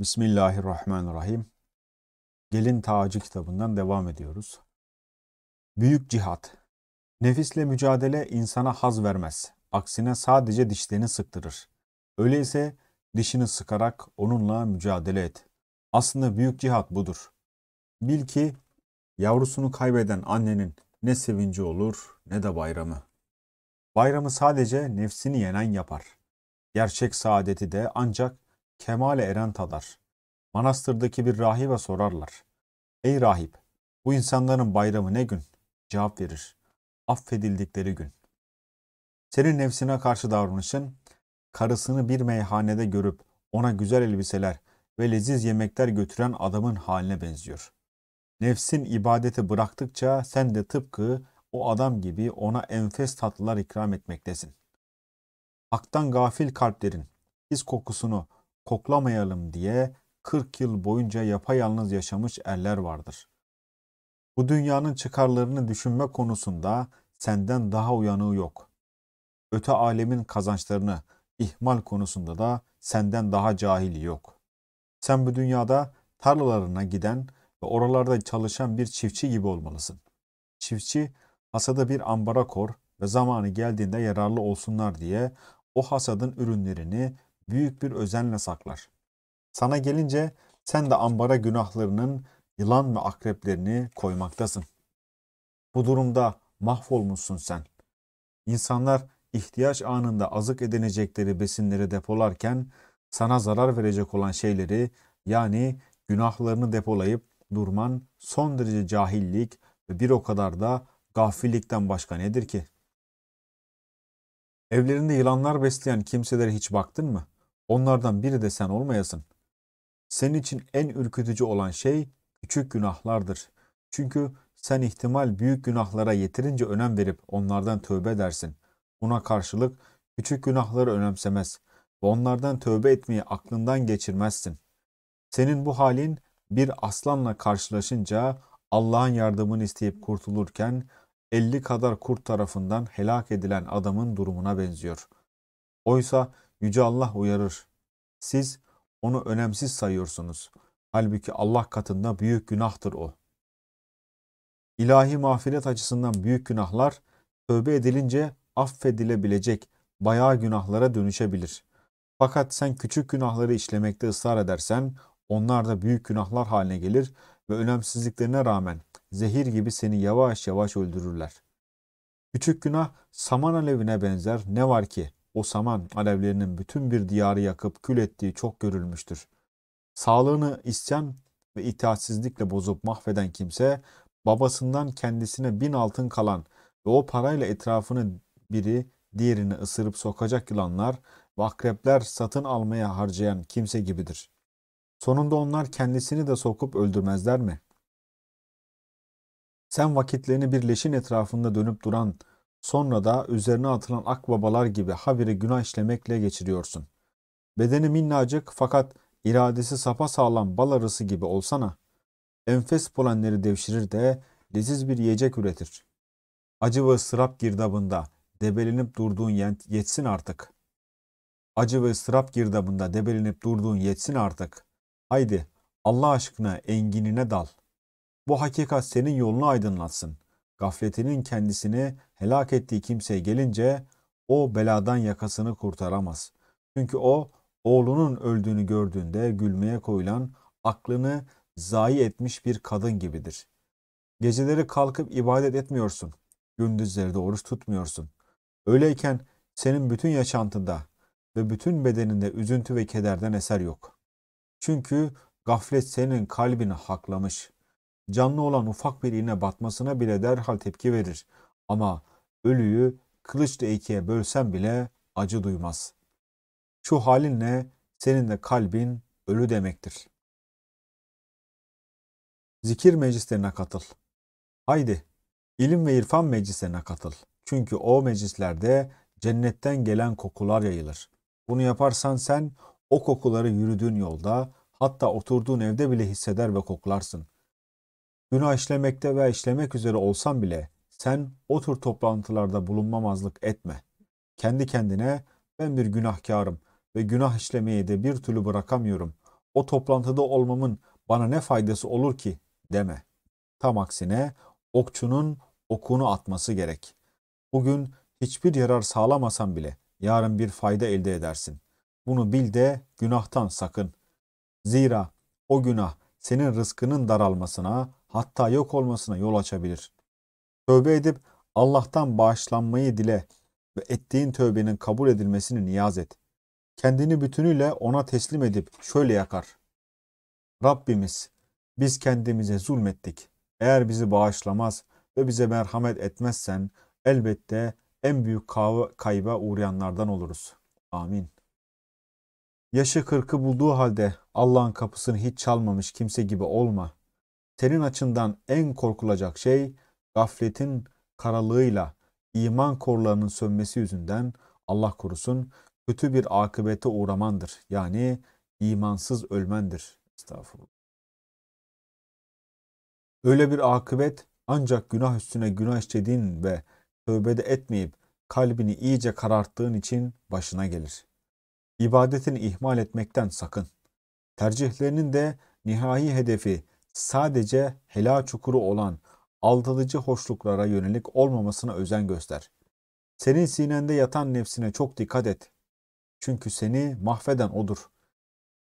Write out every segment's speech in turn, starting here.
Bismillahirrahmanirrahim. Gelin Tacı kitabından devam ediyoruz. Büyük cihat. Nefisle mücadele insana haz vermez. Aksine sadece dişlerini sıktırır. Öyleyse dişini sıkarak onunla mücadele et. Aslında büyük cihat budur. Bil ki yavrusunu kaybeden annenin ne sevinci olur ne de bayramı. Bayramı sadece nefsini yenen yapar. Gerçek saadeti de ancak Kemale eren tadar. Manastırdaki bir rahibe sorarlar. Ey rahip, bu insanların bayramı ne gün? Cevap verir. Affedildikleri gün. Senin nefsine karşı davranışın, karısını bir meyhanede görüp ona güzel elbiseler ve leziz yemekler götüren adamın haline benziyor. Nefsin ibadeti bıraktıkça sen de tıpkı o adam gibi ona enfes tatlılar ikram etmektesin. Hak'tan gafil kalplerin his kokusunu koklamayalım diye 40 yıl boyunca yapayalnız yaşamış erler vardır. Bu dünyanın çıkarlarını düşünme konusunda senden daha uyanığı yok. Öte alemin kazançlarını ihmal konusunda da senden daha cahili yok. Sen bu dünyada tarlalarına giden ve oralarda çalışan bir çiftçi gibi olmalısın. Çiftçi hasada bir ambara kor ve zamanı geldiğinde yararlı olsunlar diye o hasadın ürünlerini büyük bir özenle saklar. Sana gelince sen de ambara günahlarının yılan ve akreplerini koymaktasın. Bu durumda mahvolmuşsun sen. İnsanlar ihtiyaç anında azık edinecekleri besinleri depolarken sana zarar verecek olan şeyleri yani günahlarını depolayıp durman son derece cahillik ve bir o kadar da gafillikten başka nedir ki? Evlerinde yılanlar besleyen kimselere hiç baktın mı? Onlardan biri de sen olmayasın. Senin için en ürkütücü olan şey küçük günahlardır. Çünkü sen ihtimal büyük günahlara yeterince önem verip onlardan tövbe edersin. Buna karşılık küçük günahları önemsemez ve onlardan tövbe etmeyi aklından geçirmezsin. Senin bu halin bir aslanla karşılaşınca Allah'ın yardımını isteyip kurtulurken 50 kadar kurt tarafından helak edilen adamın durumuna benziyor. Oysa Yüce Allah uyarır. Siz onu önemsiz sayıyorsunuz. Halbuki Allah katında büyük günahtır o. İlahi mağfiret açısından büyük günahlar tövbe edilince affedilebilecek bayağı günahlara dönüşebilir. Fakat sen küçük günahları işlemekte ısrar edersen onlar da büyük günahlar haline gelir ve önemsizliklerine rağmen zehir gibi seni yavaş yavaş öldürürler. Küçük günah saman alevine benzer ne var ki o saman alevlerinin bütün bir diyarı yakıp kül ettiği çok görülmüştür. Sağlığını isyan ve itaatsizlikle bozup mahveden kimse babasından kendisine bin altın kalan ve o parayla etrafını biri diğerini ısırıp sokacak yılanlar ve akrepler satın almaya harcayan kimse gibidir. Sonunda onlar kendisini de sokup öldürmezler mi? Sen vakitlerini bir leşin etrafında dönüp duran Sonra da üzerine atılan akbabalar gibi habire günah işlemekle geçiriyorsun. Bedeni minnacık fakat iradesi sapasağlam bal arısı gibi olsana. Enfes polenleri devşirir de leziz bir yiyecek üretir. Acı ve ıstırap girdabında debelenip durduğun yetsin artık. Acı ve ıstırap girdabında debelenip durduğun yetsin artık. Haydi Allah aşkına enginine dal. Bu hakikat senin yolunu aydınlatsın.'' gafletinin kendisini helak ettiği kimseye gelince o beladan yakasını kurtaramaz. Çünkü o oğlunun öldüğünü gördüğünde gülmeye koyulan aklını zayi etmiş bir kadın gibidir. Geceleri kalkıp ibadet etmiyorsun. Gündüzleri de oruç tutmuyorsun. Öyleyken senin bütün yaşantında ve bütün bedeninde üzüntü ve kederden eser yok. Çünkü gaflet senin kalbini haklamış canlı olan ufak bir iğne batmasına bile derhal tepki verir. Ama ölüyü kılıçla ikiye bölsen bile acı duymaz. Şu halinle senin de kalbin ölü demektir. Zikir meclislerine katıl. Haydi ilim ve irfan meclislerine katıl. Çünkü o meclislerde cennetten gelen kokular yayılır. Bunu yaparsan sen o kokuları yürüdüğün yolda hatta oturduğun evde bile hisseder ve koklarsın. Günah işlemekte veya işlemek üzere olsan bile sen o tür toplantılarda bulunmamazlık etme. Kendi kendine ben bir günahkarım ve günah işlemeyi de bir türlü bırakamıyorum. O toplantıda olmamın bana ne faydası olur ki deme. Tam aksine okçunun okunu atması gerek. Bugün hiçbir yarar sağlamasan bile yarın bir fayda elde edersin. Bunu bil de günahtan sakın. Zira o günah senin rızkının daralmasına, hatta yok olmasına yol açabilir. Tövbe edip Allah'tan bağışlanmayı dile ve ettiğin tövbenin kabul edilmesini niyaz et. Kendini bütünüyle ona teslim edip şöyle yakar. Rabbimiz biz kendimize zulmettik. Eğer bizi bağışlamaz ve bize merhamet etmezsen elbette en büyük kayba uğrayanlardan oluruz. Amin. Yaşı kırkı bulduğu halde Allah'ın kapısını hiç çalmamış kimse gibi olma. Senin açından en korkulacak şey gafletin karalığıyla iman korlarının sönmesi yüzünden Allah korusun kötü bir akıbete uğramandır. Yani imansız ölmendir. Estağfurullah. Öyle bir akıbet ancak günah üstüne günah işlediğin ve tövbede etmeyip kalbini iyice kararttığın için başına gelir. İbadetini ihmal etmekten sakın. Tercihlerinin de nihai hedefi sadece helal çukuru olan aldatıcı hoşluklara yönelik olmamasına özen göster. Senin sinende yatan nefsine çok dikkat et. Çünkü seni mahveden odur.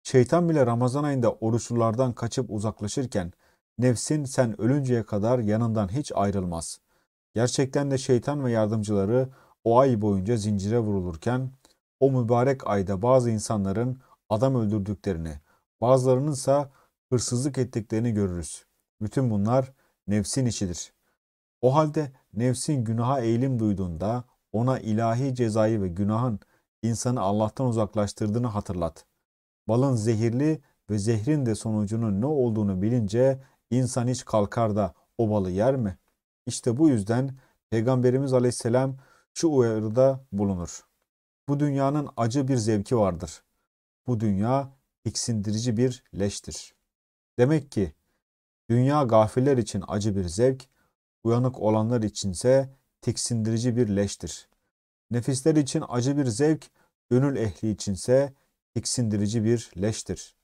Şeytan bile Ramazan ayında oruçlulardan kaçıp uzaklaşırken nefsin sen ölünceye kadar yanından hiç ayrılmaz. Gerçekten de şeytan ve yardımcıları o ay boyunca zincire vurulurken o mübarek ayda bazı insanların adam öldürdüklerini, bazılarının ise hırsızlık ettiklerini görürüz. Bütün bunlar nefsin işidir. O halde nefsin günaha eğilim duyduğunda ona ilahi cezayı ve günahın insanı Allah'tan uzaklaştırdığını hatırlat. Balın zehirli ve zehrin de sonucunun ne olduğunu bilince insan hiç kalkar da o balı yer mi? İşte bu yüzden Peygamberimiz aleyhisselam şu uyarıda bulunur. Bu dünyanın acı bir zevki vardır. Bu dünya tiksindirici bir leştir. Demek ki dünya gafiller için acı bir zevk, uyanık olanlar içinse tiksindirici bir leştir. Nefisler için acı bir zevk, gönül ehli içinse tiksindirici bir leştir.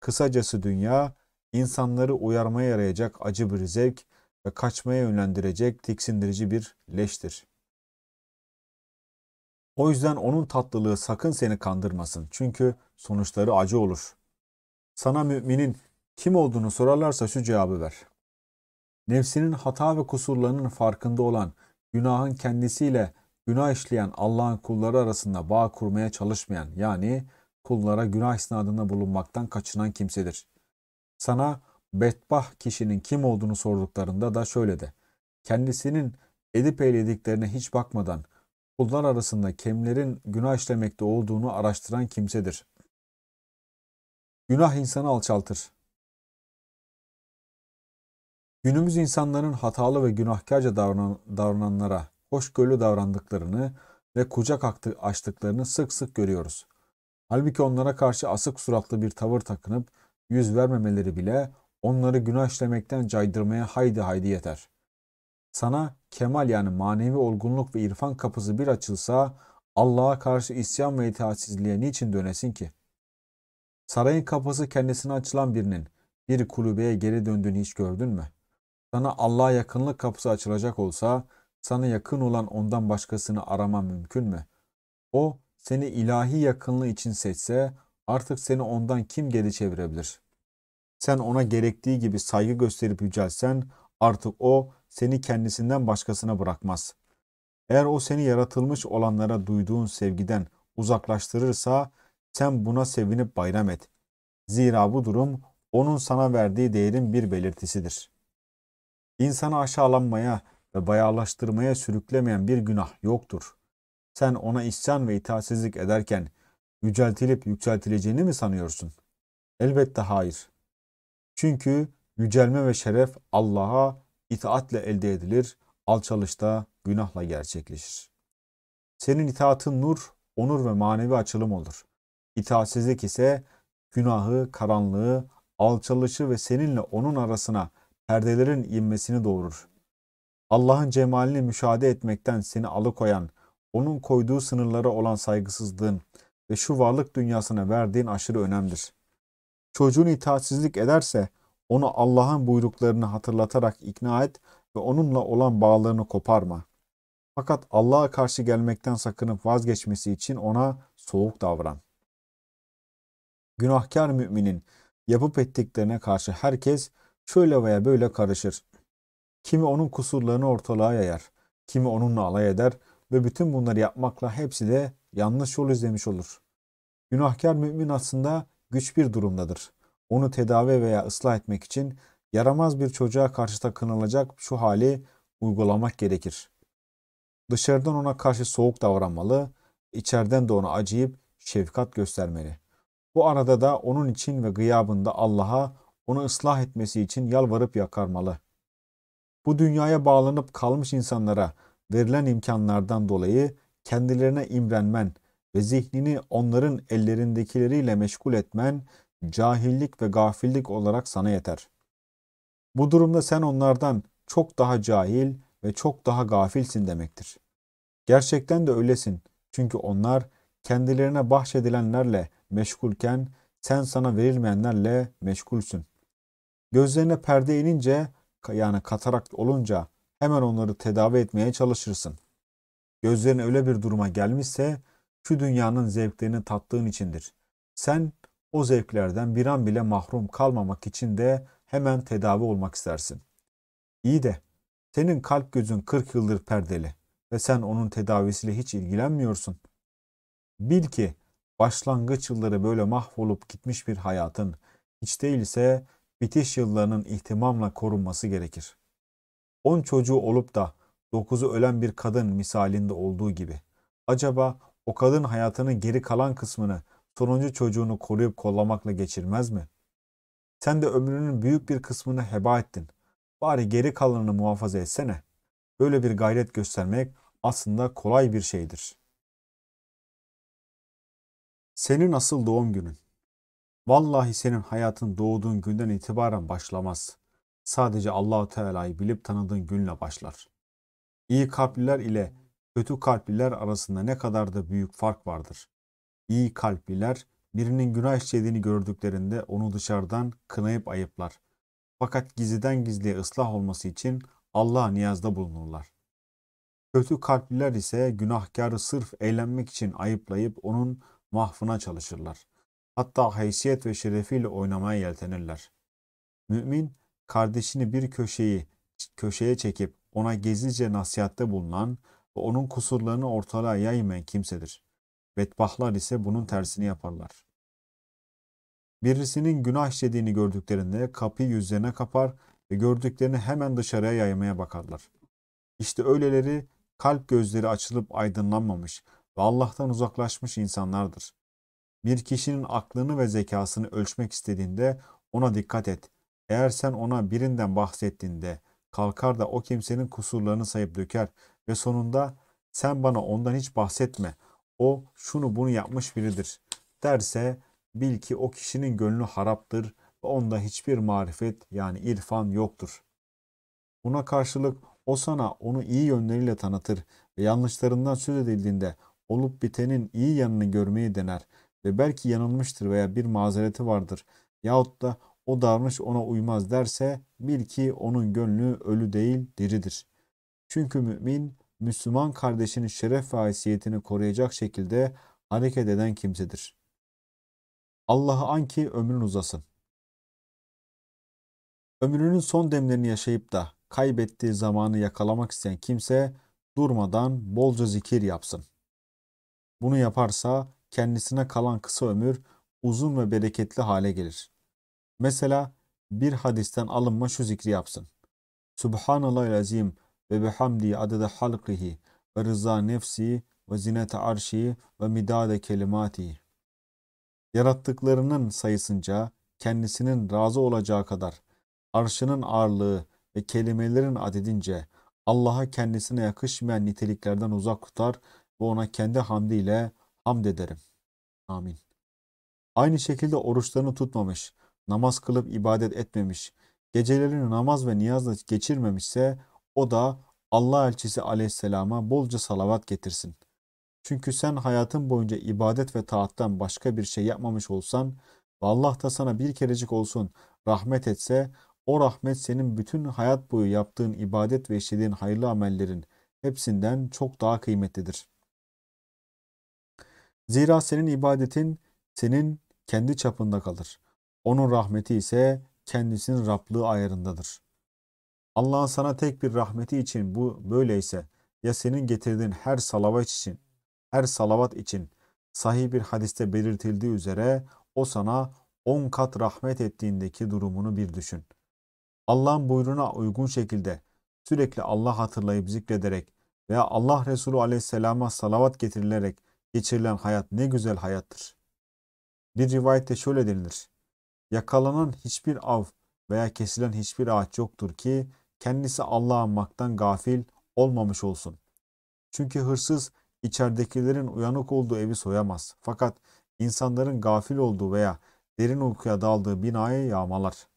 Kısacası dünya, insanları uyarmaya yarayacak acı bir zevk ve kaçmaya yönlendirecek tiksindirici bir leştir. O yüzden onun tatlılığı sakın seni kandırmasın. Çünkü sonuçları acı olur. Sana müminin kim olduğunu sorarlarsa şu cevabı ver. Nefsinin hata ve kusurlarının farkında olan, günahın kendisiyle günah işleyen Allah'ın kulları arasında bağ kurmaya çalışmayan yani kullara günah isnadında bulunmaktan kaçınan kimsedir. Sana betbah kişinin kim olduğunu sorduklarında da şöyle de. Kendisinin edip eylediklerine hiç bakmadan kullar arasında kimlerin günah işlemekte olduğunu araştıran kimsedir. Günah insanı alçaltır. Günümüz insanların hatalı ve günahkarca davranan, davrananlara hoşgörülü davrandıklarını ve kucak açtıklarını sık sık görüyoruz. Halbuki onlara karşı asık suratlı bir tavır takınıp yüz vermemeleri bile onları günah işlemekten caydırmaya haydi haydi yeter. Sana kemal yani manevi olgunluk ve irfan kapısı bir açılsa Allah'a karşı isyan ve itaatsizliğe niçin dönesin ki? Sarayın kapısı kendisine açılan birinin bir kulübeye geri döndüğünü hiç gördün mü?'' Sana Allah'a yakınlık kapısı açılacak olsa sana yakın olan ondan başkasını arama mümkün mü? O seni ilahi yakınlığı için seçse artık seni ondan kim geri çevirebilir? Sen ona gerektiği gibi saygı gösterip yücelsen artık o seni kendisinden başkasına bırakmaz. Eğer o seni yaratılmış olanlara duyduğun sevgiden uzaklaştırırsa sen buna sevinip bayram et. Zira bu durum onun sana verdiği değerin bir belirtisidir. İnsanı aşağılanmaya ve bayağılaştırmaya sürüklemeyen bir günah yoktur. Sen ona isyan ve itaatsizlik ederken yüceltilip yükseltileceğini mi sanıyorsun? Elbette hayır. Çünkü yücelme ve şeref Allah'a itaatle elde edilir, alçalışta günahla gerçekleşir. Senin itaatın nur, onur ve manevi açılım olur. İtaatsizlik ise günahı, karanlığı, alçalışı ve seninle onun arasına perdelerin inmesini doğurur. Allah'ın cemalini müşahede etmekten seni alıkoyan, onun koyduğu sınırlara olan saygısızlığın ve şu varlık dünyasına verdiğin aşırı önemdir. Çocuğun itaatsizlik ederse onu Allah'ın buyruklarını hatırlatarak ikna et ve onunla olan bağlarını koparma. Fakat Allah'a karşı gelmekten sakınıp vazgeçmesi için ona soğuk davran. Günahkar müminin yapıp ettiklerine karşı herkes şöyle veya böyle karışır. Kimi onun kusurlarını ortalığa yayar, kimi onunla alay eder ve bütün bunları yapmakla hepsi de yanlış yol izlemiş olur. Günahkar mümin aslında güç bir durumdadır. Onu tedavi veya ıslah etmek için yaramaz bir çocuğa karşı takınılacak şu hali uygulamak gerekir. Dışarıdan ona karşı soğuk davranmalı, içeriden de ona acıyıp şefkat göstermeli. Bu arada da onun için ve gıyabında Allah'a onu ıslah etmesi için yalvarıp yakarmalı. Bu dünyaya bağlanıp kalmış insanlara verilen imkanlardan dolayı kendilerine imrenmen ve zihnini onların ellerindekileriyle meşgul etmen cahillik ve gafillik olarak sana yeter. Bu durumda sen onlardan çok daha cahil ve çok daha gafilsin demektir. Gerçekten de öylesin. Çünkü onlar kendilerine bahşedilenlerle meşgulken sen sana verilmeyenlerle meşgulsün. Gözlerine perde inince yani katarakt olunca hemen onları tedavi etmeye çalışırsın. Gözlerin öyle bir duruma gelmişse şu dünyanın zevklerini tattığın içindir. Sen o zevklerden bir an bile mahrum kalmamak için de hemen tedavi olmak istersin. İyi de senin kalp gözün 40 yıldır perdeli ve sen onun tedavisiyle hiç ilgilenmiyorsun. Bil ki başlangıç yılları böyle mahvolup gitmiş bir hayatın hiç değilse bitiş yıllarının ihtimamla korunması gerekir. On çocuğu olup da dokuzu ölen bir kadın misalinde olduğu gibi. Acaba o kadın hayatının geri kalan kısmını sonuncu çocuğunu koruyup kollamakla geçirmez mi? Sen de ömrünün büyük bir kısmını heba ettin. Bari geri kalanını muhafaza etsene. Böyle bir gayret göstermek aslında kolay bir şeydir. Senin asıl doğum günün. Vallahi senin hayatın doğduğun günden itibaren başlamaz. Sadece Allahu Teala'yı bilip tanıdığın günle başlar. İyi kalpliler ile kötü kalpliler arasında ne kadar da büyük fark vardır. İyi kalpliler birinin günah işlediğini gördüklerinde onu dışarıdan kınayıp ayıplar. Fakat gizliden gizliye ıslah olması için Allah'a niyazda bulunurlar. Kötü kalpliler ise günahkarı sırf eğlenmek için ayıplayıp onun mahfına çalışırlar hatta haysiyet ve şerefiyle oynamaya yeltenirler. Mümin, kardeşini bir köşeyi köşeye çekip ona gizlice nasihatte bulunan ve onun kusurlarını ortalığa yaymayan kimsedir. Bedbahlar ise bunun tersini yaparlar. Birisinin günah işlediğini gördüklerinde kapıyı yüzlerine kapar ve gördüklerini hemen dışarıya yaymaya bakarlar. İşte öyleleri kalp gözleri açılıp aydınlanmamış ve Allah'tan uzaklaşmış insanlardır. Bir kişinin aklını ve zekasını ölçmek istediğinde ona dikkat et. Eğer sen ona birinden bahsettiğinde kalkar da o kimsenin kusurlarını sayıp döker ve sonunda sen bana ondan hiç bahsetme. O şunu bunu yapmış biridir derse bil ki o kişinin gönlü haraptır ve onda hiçbir marifet yani irfan yoktur. Buna karşılık o sana onu iyi yönleriyle tanıtır ve yanlışlarından söz edildiğinde olup bitenin iyi yanını görmeyi dener ve belki yanılmıştır veya bir mazereti vardır yahut da o davranış ona uymaz derse bil ki onun gönlü ölü değil diridir. Çünkü mümin Müslüman kardeşinin şeref ve haysiyetini koruyacak şekilde hareket eden kimsedir. Allah'ı an ki ömrün uzasın. Ömrünün son demlerini yaşayıp da kaybettiği zamanı yakalamak isteyen kimse durmadan bolca zikir yapsın. Bunu yaparsa kendisine kalan kısa ömür uzun ve bereketli hale gelir. Mesela bir hadisten alınma şu zikri yapsın. Subhanallahül azim ve bihamdi adede halkihi ve rıza nefsi ve zinete arşi ve midade kelimati. Yarattıklarının sayısınca kendisinin razı olacağı kadar arşının ağırlığı ve kelimelerin adedince Allah'a kendisine yakışmayan niteliklerden uzak tutar ve ona kendi hamdiyle hamd ederim. Amin. Aynı şekilde oruçlarını tutmamış, namaz kılıp ibadet etmemiş, gecelerini namaz ve niyazla geçirmemişse o da Allah elçisi aleyhisselama bolca salavat getirsin. Çünkü sen hayatın boyunca ibadet ve taattan başka bir şey yapmamış olsan ve Allah da sana bir kerecik olsun rahmet etse o rahmet senin bütün hayat boyu yaptığın ibadet ve işlediğin hayırlı amellerin hepsinden çok daha kıymetlidir. Zira senin ibadetin senin kendi çapında kalır. Onun rahmeti ise kendisinin Rablığı ayarındadır. Allah'ın sana tek bir rahmeti için bu böyleyse ya senin getirdiğin her salavat için, her salavat için sahih bir hadiste belirtildiği üzere o sana on kat rahmet ettiğindeki durumunu bir düşün. Allah'ın buyruğuna uygun şekilde sürekli Allah hatırlayıp zikrederek veya Allah Resulü aleyhisselama salavat getirilerek geçirilen hayat ne güzel hayattır. Bir rivayette şöyle denilir. Yakalanan hiçbir av veya kesilen hiçbir ağaç yoktur ki kendisi Allah'a maktan gafil olmamış olsun. Çünkü hırsız içeridekilerin uyanık olduğu evi soyamaz. Fakat insanların gafil olduğu veya derin uykuya daldığı binayı yağmalar.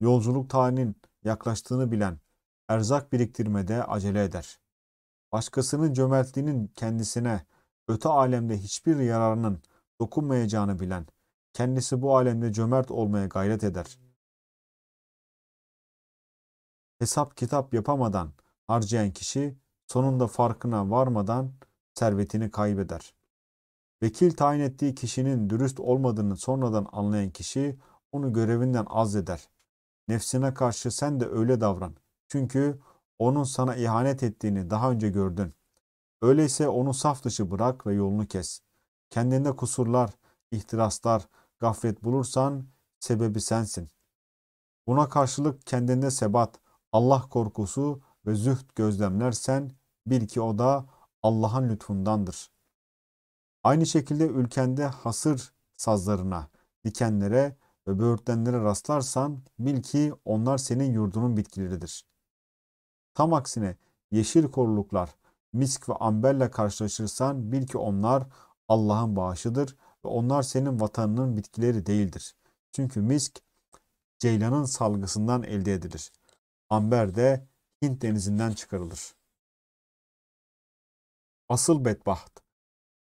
Yolculuk tarihinin yaklaştığını bilen erzak biriktirmede acele eder. Başkasının cömertliğinin kendisine öte alemde hiçbir yararının dokunmayacağını bilen, kendisi bu alemde cömert olmaya gayret eder. Hesap kitap yapamadan harcayan kişi sonunda farkına varmadan servetini kaybeder. Vekil tayin ettiği kişinin dürüst olmadığını sonradan anlayan kişi onu görevinden azleder. Nefsine karşı sen de öyle davran. Çünkü onun sana ihanet ettiğini daha önce gördün.'' Öyleyse onu saf dışı bırak ve yolunu kes. Kendinde kusurlar, ihtiraslar, gaflet bulursan sebebi sensin. Buna karşılık kendinde sebat, Allah korkusu ve zühd gözlemlersen bil ki o da Allah'ın lütfundandır. Aynı şekilde ülkende hasır sazlarına, dikenlere ve böğürtlenlere rastlarsan bil ki onlar senin yurdunun bitkileridir. Tam aksine yeşil koruluklar, misk ve amberle karşılaşırsan bil ki onlar Allah'ın bağışıdır ve onlar senin vatanının bitkileri değildir. Çünkü misk ceylanın salgısından elde edilir. Amber de Hint denizinden çıkarılır. Asıl bedbaht.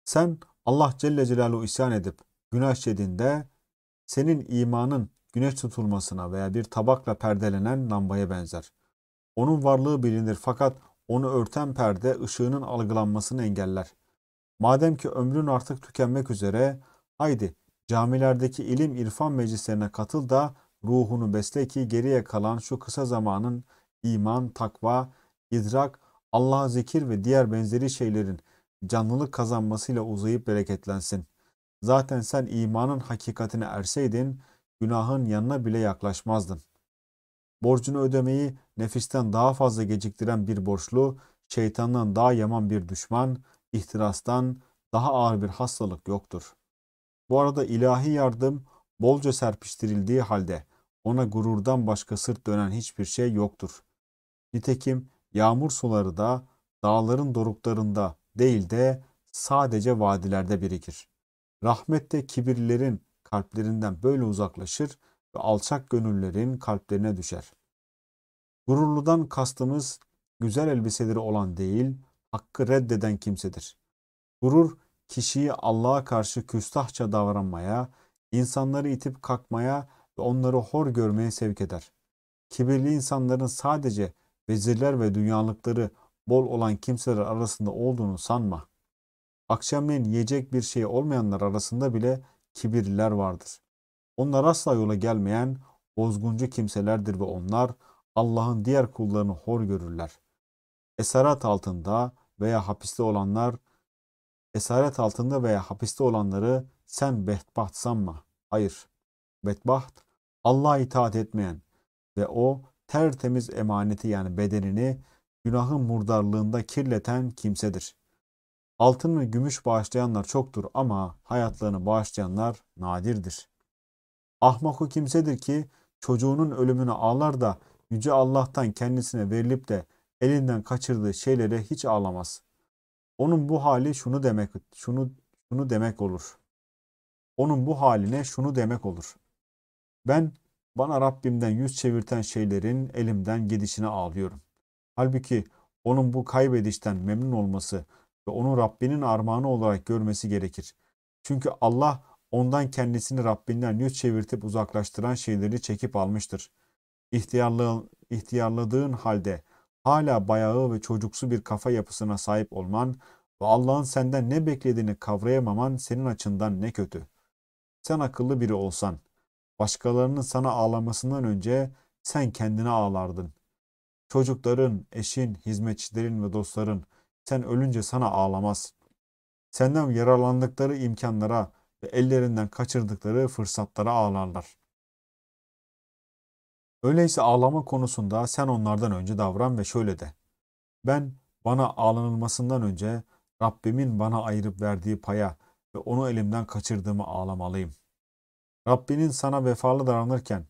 Sen Allah Celle Celaluhu isyan edip günah işlediğinde senin imanın güneş tutulmasına veya bir tabakla perdelenen lambaya benzer. Onun varlığı bilinir fakat onu örten perde ışığının algılanmasını engeller. Madem ki ömrün artık tükenmek üzere, haydi camilerdeki ilim irfan meclislerine katıl da ruhunu besle ki geriye kalan şu kısa zamanın iman, takva, idrak, Allah'a zikir ve diğer benzeri şeylerin canlılık kazanmasıyla uzayıp bereketlensin. Zaten sen imanın hakikatine erseydin, günahın yanına bile yaklaşmazdın. Borcunu ödemeyi nefisten daha fazla geciktiren bir borçlu, şeytandan daha yaman bir düşman, ihtirastan daha ağır bir hastalık yoktur. Bu arada ilahi yardım bolca serpiştirildiği halde ona gururdan başka sırt dönen hiçbir şey yoktur. Nitekim yağmur suları da dağların doruklarında değil de sadece vadilerde birikir. Rahmette kibirlerin kalplerinden böyle uzaklaşır ve alçak gönüllerin kalplerine düşer. Gururludan kastımız güzel elbiseleri olan değil, hakkı reddeden kimsedir. Gurur kişiyi Allah'a karşı küstahça davranmaya, insanları itip kalkmaya ve onları hor görmeye sevk eder. Kibirli insanların sadece vezirler ve dünyalıkları bol olan kimseler arasında olduğunu sanma. Akşamleyin yiyecek bir şey olmayanlar arasında bile kibirliler vardır. Onlar asla yola gelmeyen bozguncu kimselerdir ve onlar Allah'ın diğer kullarını hor görürler. Esaret altında veya hapiste olanlar esaret altında veya hapiste olanları sen bedbaht sanma. Hayır. Bedbaht Allah'a itaat etmeyen ve o tertemiz emaneti yani bedenini günahın murdarlığında kirleten kimsedir. Altın ve gümüş bağışlayanlar çoktur ama hayatlarını bağışlayanlar nadirdir. Ahmak o kimsedir ki çocuğunun ölümünü ağlar da Yüce Allah'tan kendisine verilip de elinden kaçırdığı şeylere hiç ağlamaz. Onun bu hali şunu demek şunu şunu demek olur. Onun bu haline şunu demek olur. Ben bana Rabbimden yüz çevirten şeylerin elimden gidişine ağlıyorum. Halbuki onun bu kaybedişten memnun olması ve onu Rabbinin armağanı olarak görmesi gerekir. Çünkü Allah Ondan kendisini Rabbinden yüz çevirtip uzaklaştıran şeyleri çekip almıştır. İhtiyarlığın, ihtiyarladığın halde hala bayağı ve çocuksu bir kafa yapısına sahip olman ve Allah'ın senden ne beklediğini kavrayamaman senin açından ne kötü. Sen akıllı biri olsan, başkalarının sana ağlamasından önce sen kendine ağlardın. Çocukların, eşin, hizmetçilerin ve dostların sen ölünce sana ağlamaz. Senden yararlandıkları imkanlara, ve ellerinden kaçırdıkları fırsatlara ağlarlar. Öyleyse ağlama konusunda sen onlardan önce davran ve şöyle de. Ben bana ağlanılmasından önce Rabbimin bana ayırıp verdiği paya ve onu elimden kaçırdığımı ağlamalıyım. Rabbinin sana vefalı davranırken,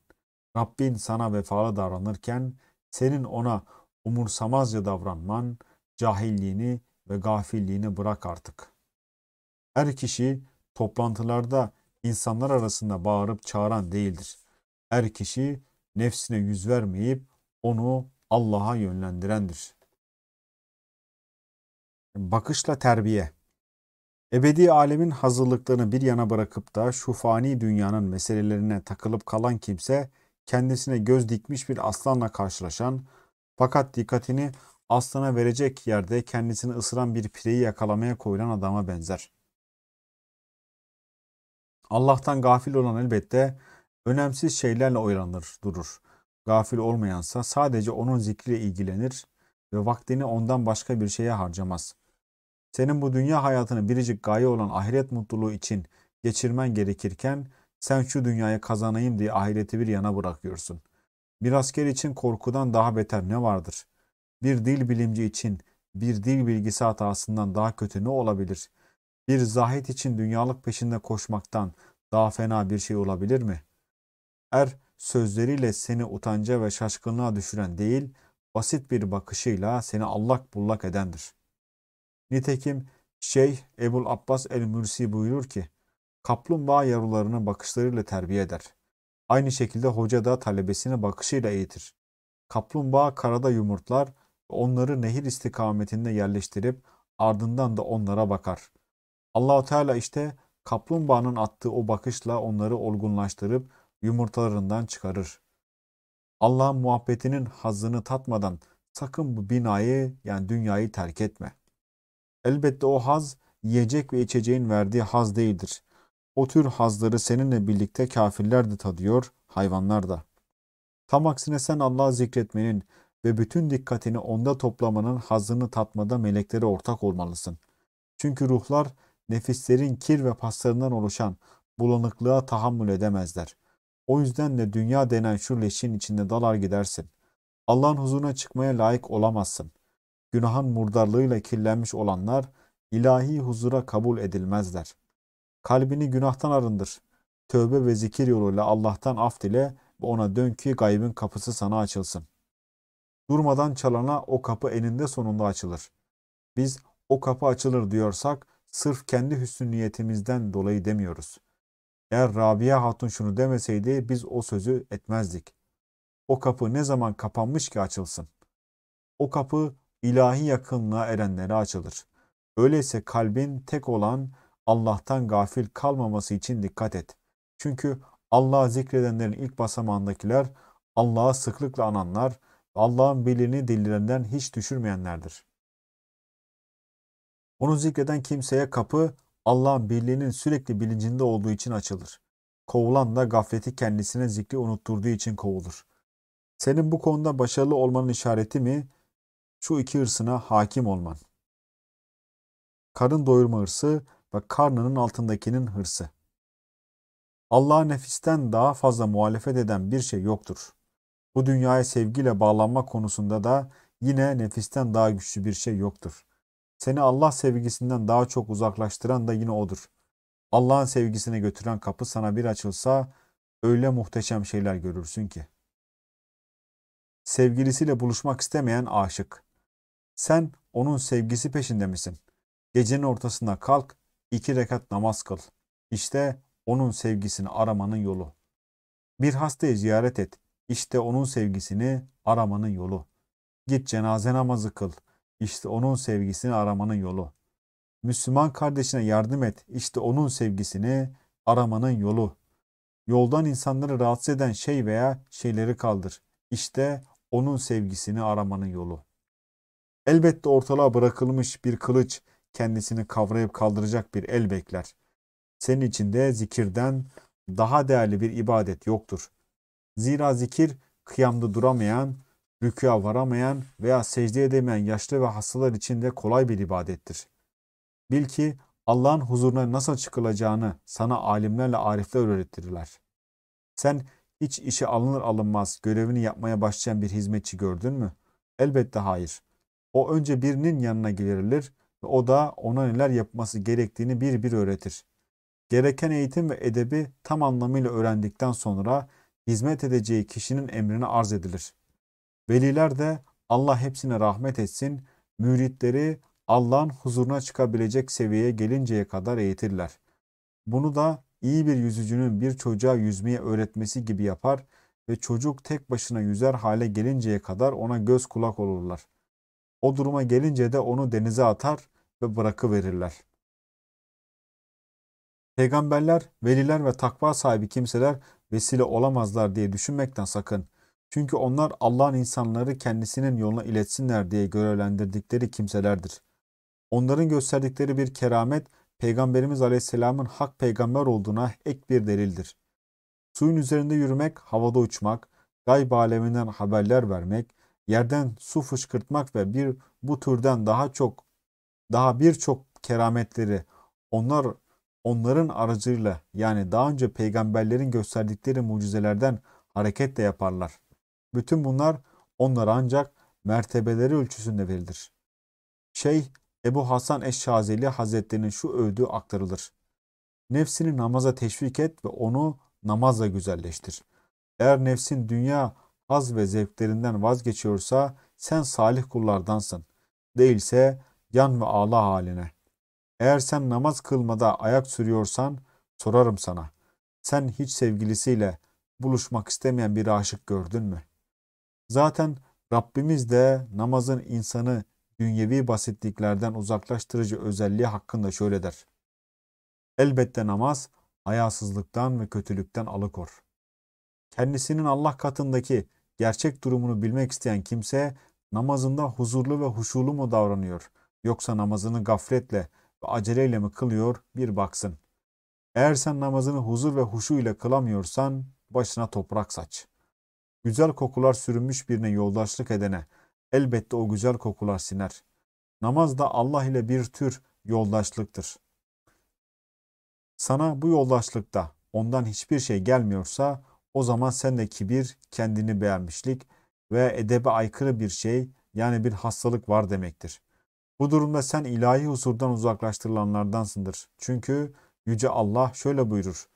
Rabbin sana vefalı davranırken senin ona umursamazca davranman cahilliğini ve gafilliğini bırak artık. Her kişi toplantılarda insanlar arasında bağırıp çağıran değildir. Her kişi nefsine yüz vermeyip onu Allah'a yönlendirendir. Bakışla terbiye Ebedi alemin hazırlıklarını bir yana bırakıp da şu fani dünyanın meselelerine takılıp kalan kimse kendisine göz dikmiş bir aslanla karşılaşan fakat dikkatini aslana verecek yerde kendisini ısıran bir pireyi yakalamaya koyulan adama benzer. Allah'tan gafil olan elbette önemsiz şeylerle oyalanır durur. Gafil olmayansa sadece onun zikriyle ilgilenir ve vaktini ondan başka bir şeye harcamaz. Senin bu dünya hayatını biricik gaye olan ahiret mutluluğu için geçirmen gerekirken sen şu dünyayı kazanayım diye ahireti bir yana bırakıyorsun. Bir asker için korkudan daha beter ne vardır? Bir dil bilimci için bir dil bilgisi hatasından daha kötü ne olabilir? bir zahit için dünyalık peşinde koşmaktan daha fena bir şey olabilir mi? Er sözleriyle seni utanca ve şaşkınlığa düşüren değil, basit bir bakışıyla seni allak bullak edendir. Nitekim Şeyh Ebul Abbas el-Mürsi buyurur ki, kaplumbağa yavrularını bakışlarıyla terbiye eder. Aynı şekilde hoca da talebesini bakışıyla eğitir. Kaplumbağa karada yumurtlar ve onları nehir istikametinde yerleştirip ardından da onlara bakar. Allahu Teala işte kaplumbağanın attığı o bakışla onları olgunlaştırıp yumurtalarından çıkarır. Allah'ın muhabbetinin hazını tatmadan sakın bu binayı yani dünyayı terk etme. Elbette o haz yiyecek ve içeceğin verdiği haz değildir. O tür hazları seninle birlikte kafirler de tadıyor, hayvanlar da. Tam aksine sen Allah'ı zikretmenin ve bütün dikkatini onda toplamanın hazını tatmada meleklere ortak olmalısın. Çünkü ruhlar nefislerin kir ve paslarından oluşan bulanıklığa tahammül edemezler. O yüzden de dünya denen şu leşin içinde dalar gidersin. Allah'ın huzuruna çıkmaya layık olamazsın. Günahın murdarlığıyla kirlenmiş olanlar ilahi huzura kabul edilmezler. Kalbini günahtan arındır. Tövbe ve zikir yoluyla Allah'tan af dile ve ona dön ki gaybın kapısı sana açılsın. Durmadan çalana o kapı eninde sonunda açılır. Biz o kapı açılır diyorsak sırf kendi hüsnü niyetimizden dolayı demiyoruz. Eğer Rabia Hatun şunu demeseydi biz o sözü etmezdik. O kapı ne zaman kapanmış ki açılsın. O kapı ilahi yakınlığa erenlere açılır. Öyleyse kalbin tek olan Allah'tan gafil kalmaması için dikkat et. Çünkü Allah'a zikredenlerin ilk basamağındakiler Allah'a sıklıkla ananlar Allah'ın belini dillerinden hiç düşürmeyenlerdir. Onu zikreden kimseye kapı Allah'ın birliğinin sürekli bilincinde olduğu için açılır. Kovulan da gafleti kendisine zikri unutturduğu için kovulur. Senin bu konuda başarılı olmanın işareti mi? Şu iki hırsına hakim olman. Karın doyurma hırsı ve karnının altındakinin hırsı. Allah'a nefisten daha fazla muhalefet eden bir şey yoktur. Bu dünyaya sevgiyle bağlanma konusunda da yine nefisten daha güçlü bir şey yoktur. Seni Allah sevgisinden daha çok uzaklaştıran da yine odur. Allah'ın sevgisine götüren kapı sana bir açılsa öyle muhteşem şeyler görürsün ki. Sevgilisiyle buluşmak istemeyen aşık. Sen onun sevgisi peşinde misin? Gecenin ortasında kalk, iki rekat namaz kıl. İşte onun sevgisini aramanın yolu. Bir hastayı ziyaret et. İşte onun sevgisini aramanın yolu. Git cenaze namazı kıl. İşte onun sevgisini aramanın yolu. Müslüman kardeşine yardım et. İşte onun sevgisini aramanın yolu. Yoldan insanları rahatsız eden şey veya şeyleri kaldır. İşte onun sevgisini aramanın yolu. Elbette ortalığa bırakılmış bir kılıç kendisini kavrayıp kaldıracak bir el bekler. Senin içinde zikirden daha değerli bir ibadet yoktur. Zira zikir kıyamda duramayan, Rüküya varamayan veya secde edemeyen yaşlı ve hastalar için de kolay bir ibadettir. Bil ki Allah'ın huzuruna nasıl çıkılacağını sana alimlerle arifler öğrettirirler. Sen hiç işe alınır alınmaz görevini yapmaya başlayan bir hizmetçi gördün mü? Elbette hayır. O önce birinin yanına gelirir ve o da ona neler yapması gerektiğini bir bir öğretir. Gereken eğitim ve edebi tam anlamıyla öğrendikten sonra hizmet edeceği kişinin emrine arz edilir. Veliler de Allah hepsine rahmet etsin, müritleri Allah'ın huzuruna çıkabilecek seviyeye gelinceye kadar eğitirler. Bunu da iyi bir yüzücünün bir çocuğa yüzmeye öğretmesi gibi yapar ve çocuk tek başına yüzer hale gelinceye kadar ona göz kulak olurlar. O duruma gelince de onu denize atar ve bırakıverirler. Peygamberler, veliler ve takva sahibi kimseler vesile olamazlar diye düşünmekten sakın.'' Çünkü onlar Allah'ın insanları kendisinin yoluna iletsinler diye görevlendirdikleri kimselerdir. Onların gösterdikleri bir keramet Peygamberimiz Aleyhisselam'ın hak peygamber olduğuna ek bir delildir. Suyun üzerinde yürümek, havada uçmak, gayb aleminden haberler vermek, yerden su fışkırtmak ve bir bu türden daha çok daha birçok kerametleri onlar onların aracıyla yani daha önce peygamberlerin gösterdikleri mucizelerden hareketle yaparlar. Bütün bunlar onlara ancak mertebeleri ölçüsünde verilir. Şeyh Ebu Hasan Eşşazeli Hazretlerinin şu övdüğü aktarılır. Nefsini namaza teşvik et ve onu namazla güzelleştir. Eğer nefsin dünya haz ve zevklerinden vazgeçiyorsa sen salih kullardansın. Değilse yan ve ağla haline. Eğer sen namaz kılmada ayak sürüyorsan sorarım sana. Sen hiç sevgilisiyle buluşmak istemeyen bir aşık gördün mü? Zaten Rabbimiz de namazın insanı dünyevi basitliklerden uzaklaştırıcı özelliği hakkında şöyle der. Elbette namaz hayasızlıktan ve kötülükten alıkor. Kendisinin Allah katındaki gerçek durumunu bilmek isteyen kimse namazında huzurlu ve huşulu mu davranıyor yoksa namazını gafletle ve aceleyle mi kılıyor bir baksın. Eğer sen namazını huzur ve huşu ile kılamıyorsan başına toprak saç.'' Güzel kokular sürünmüş birine yoldaşlık edene elbette o güzel kokular siner. Namaz da Allah ile bir tür yoldaşlıktır. Sana bu yoldaşlıkta ondan hiçbir şey gelmiyorsa o zaman sen de kibir, kendini beğenmişlik ve edebe aykırı bir şey yani bir hastalık var demektir. Bu durumda sen ilahi huzurdan uzaklaştırılanlardansındır. Çünkü Yüce Allah şöyle buyurur.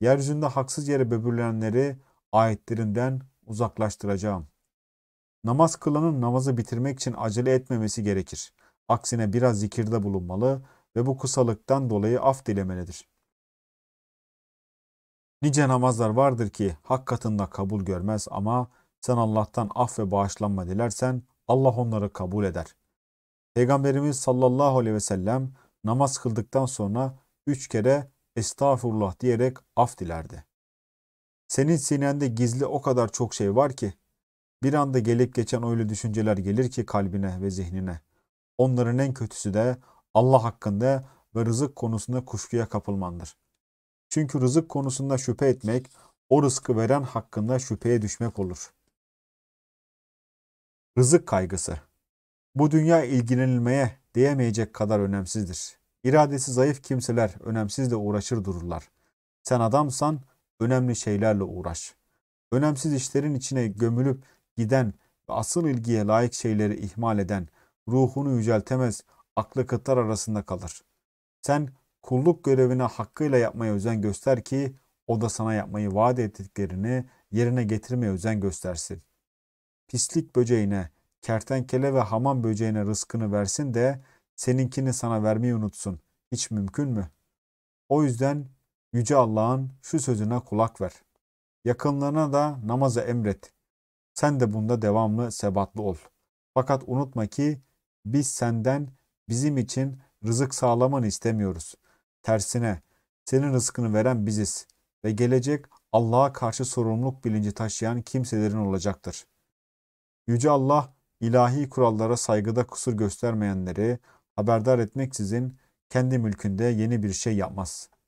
Yeryüzünde haksız yere böbürlenenleri ayetlerinden uzaklaştıracağım. Namaz kılanın namazı bitirmek için acele etmemesi gerekir. Aksine biraz zikirde bulunmalı ve bu kısalıktan dolayı af dilemelidir. Nice namazlar vardır ki hak katında kabul görmez ama sen Allah'tan af ve bağışlanma dilersen Allah onları kabul eder. Peygamberimiz sallallahu aleyhi ve sellem namaz kıldıktan sonra üç kere estağfurullah diyerek af dilerdi. Senin sinende gizli o kadar çok şey var ki. Bir anda gelip geçen öyle düşünceler gelir ki kalbine ve zihnine. Onların en kötüsü de Allah hakkında ve rızık konusunda kuşkuya kapılmandır. Çünkü rızık konusunda şüphe etmek, o rızkı veren hakkında şüpheye düşmek olur. Rızık kaygısı Bu dünya ilgilenilmeye diyemeyecek kadar önemsizdir. İradesi zayıf kimseler önemsizle uğraşır dururlar. Sen adamsan önemli şeylerle uğraş. Önemsiz işlerin içine gömülüp giden ve asıl ilgiye layık şeyleri ihmal eden, ruhunu yüceltemez, aklı kıtlar arasında kalır. Sen kulluk görevine hakkıyla yapmaya özen göster ki o da sana yapmayı vaat ettiklerini yerine getirmeye özen göstersin. Pislik böceğine, kertenkele ve hamam böceğine rızkını versin de seninkini sana vermeyi unutsun. Hiç mümkün mü? O yüzden Yüce Allah'ın şu sözüne kulak ver. Yakınlarına da namaza emret. Sen de bunda devamlı sebatlı ol. Fakat unutma ki biz senden bizim için rızık sağlamanı istemiyoruz. Tersine senin rızkını veren biziz ve gelecek Allah'a karşı sorumluluk bilinci taşıyan kimselerin olacaktır. Yüce Allah ilahi kurallara saygıda kusur göstermeyenleri haberdar etmeksizin kendi mülkünde yeni bir şey yapmaz.''